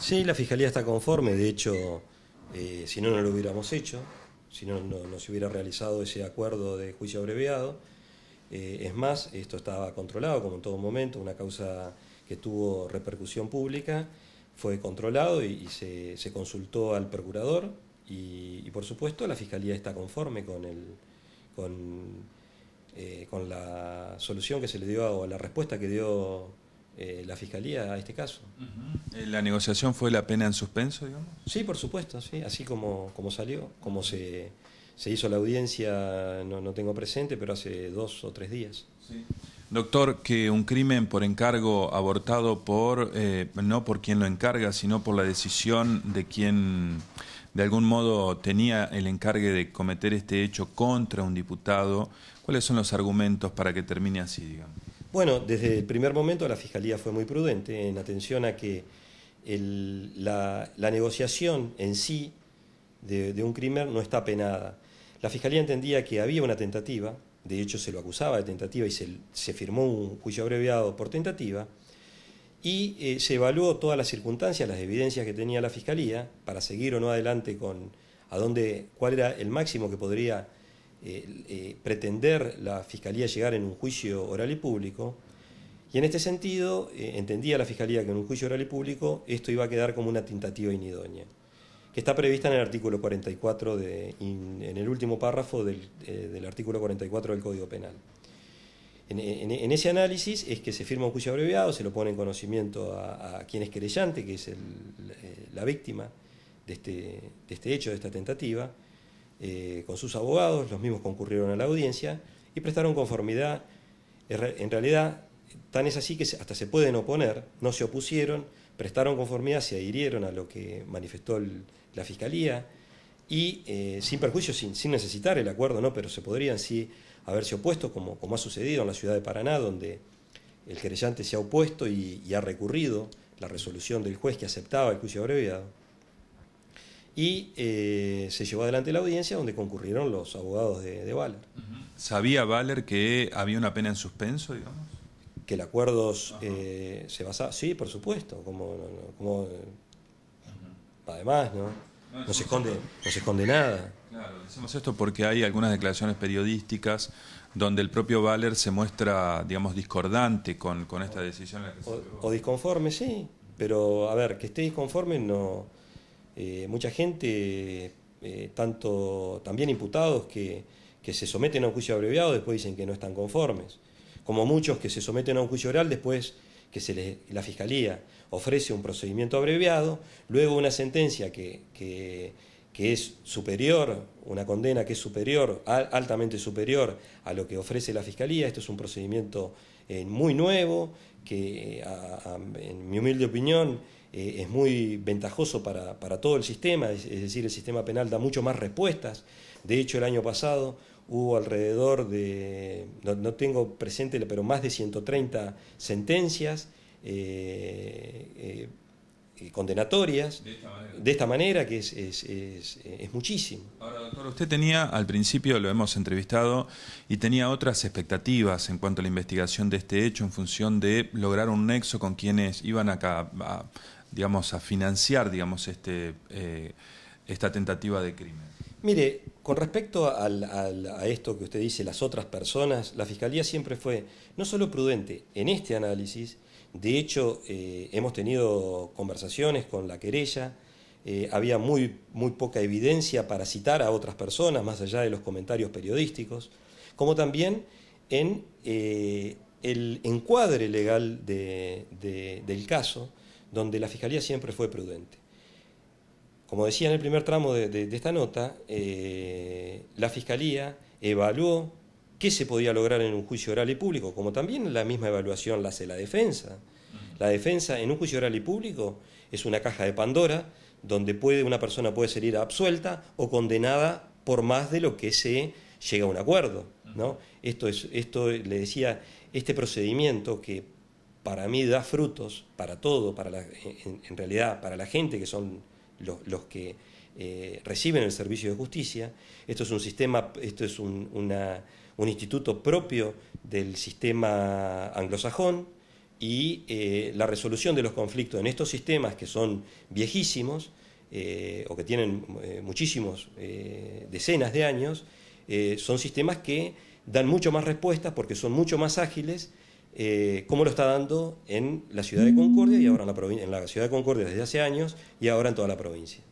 Sí, la Fiscalía está conforme, de hecho, eh, si no, no lo hubiéramos hecho, si no, no, se hubiera realizado ese acuerdo de juicio abreviado. Eh, es más, esto estaba controlado, como en todo momento, una causa que tuvo repercusión pública, fue controlado y, se, consultó al procurador y, por supuesto, la Fiscalía está conforme con, el, con, eh, con la solución que se le dio o la respuesta que dio eh, la fiscalía a este caso. ¿La negociación fue la pena en suspenso, digamos? Sí, por supuesto, sí, así como, como salió, como se, hizo la audiencia, no, tengo presente, pero hace dos o tres días. Doctor, que un crimen por encargo abortado por, eh, no por quien lo encarga, sino por la decisión de quien de algún modo tenía el encargue de cometer este hecho contra un diputado, ¿cuáles son los argumentos para que termine así, digamos? Bueno, desde el primer momento la Fiscalía fue muy prudente en atención a que la, negociación en sí de, un crimen no está penada. La Fiscalía entendía que había una tentativa, de hecho se lo acusaba de tentativa y se, firmó un juicio abreviado por tentativa, y eh, se evaluó todas las circunstancias, las evidencias que tenía la Fiscalía para seguir o no adelante con a dónde, cuál era el máximo que podría eh, pretender la Fiscalía llegar en un juicio oral y público, y en este sentido eh, entendía la Fiscalía que en un juicio oral y público esto iba a quedar como una tentativa inidónea, que está prevista en el artículo 44, de, en el último párrafo del, eh, artículo 44 del Código Penal. En, ese análisis es que se firma un juicio abreviado, se lo pone en conocimiento a, quien es querellante, que es la, víctima este, de este hecho, de esta tentativa, eh, con sus abogados, los mismos concurrieron a la audiencia y prestaron conformidad. En realidad, tan es así que hasta se pueden oponer, no se opusieron, prestaron conformidad, se adhirieron a lo que manifestó la Fiscalía y eh, sin perjuicio, sin, necesitar el acuerdo, no, pero se podrían sí haberse opuesto, como, como ha sucedido en la ciudad de Paraná, donde el querellante se ha opuesto y ha recurrido la resolución del juez que aceptaba el juicio abreviado y eh, se llevó adelante la audiencia donde concurrieron los abogados de, de ¿Sabía Valer que había una pena en suspenso, digamos? Que el acuerdo eh, se basaba, sí, por supuesto, como, eh, además, ¿no? No, se, esconde, no nada. Claro, decimos esto porque hay algunas declaraciones periodísticas donde el propio Valer se muestra, digamos, discordante con, con esta decisión. o disconforme, sí, pero a ver, que esté disconforme no, eh, mucha gente, eh, tanto también imputados que, se someten a un juicio abreviado, después dicen que no están conformes, como muchos que se someten a un juicio oral después que se les, la Fiscalía ofrece un procedimiento abreviado, luego una sentencia que, que que es superior, una condena que es superior, altamente superior a lo que ofrece la Fiscalía. Esto es un procedimiento eh, muy nuevo, que eh, en mi humilde opinión eh, es muy ventajoso para, todo el sistema, es, decir, el sistema penal da mucho más respuestas. De hecho, el año pasado hubo alrededor de, no, tengo presente, pero más de 130 sentencias condenatorias de esta manera, que es, muchísimo. Ahora, doctor, usted tenía, al principio lo hemos entrevistado, y tenía otras expectativas en cuanto a la investigación de este hecho en función de lograr un nexo con quienes iban acá a, digamos, a financiar digamos, este, eh, esta tentativa de crimen. Mire, con respecto a esto que usted dice, las otras personas, la Fiscalía siempre fue no solo prudente en este análisis, de hecho, eh, hemos tenido conversaciones con la querella, eh, había muy, muy poca evidencia para citar a otras personas, más allá de los comentarios periodísticos, como también en eh, el encuadre legal del caso, donde la Fiscalía siempre fue prudente. Como decía en el primer tramo de esta nota, la Fiscalía evaluó qué se podía lograr en un juicio oral y público, como también la misma evaluación la hace la defensa. La defensa en un juicio oral y público es una caja de Pandora donde puede, una persona puede salir absuelta o condenada por más de lo que se llega a un acuerdo. ¿no? Esto, es, esto le decía, este procedimiento que para mí da frutos, para todo, para en, realidad para la gente que son los, los que eh, reciben el servicio de justicia. Esto es un sistema, esto es un, instituto propio del sistema anglosajón y eh, la resolución de los conflictos en estos sistemas que son viejísimos eh, o que tienen muchísimos decenas de años, son sistemas que dan mucho más respuestas porque son mucho más ágiles, como lo está dando en la ciudad de Concordia y ahora en la ciudad de Concordia desde hace años y ahora en toda la provincia.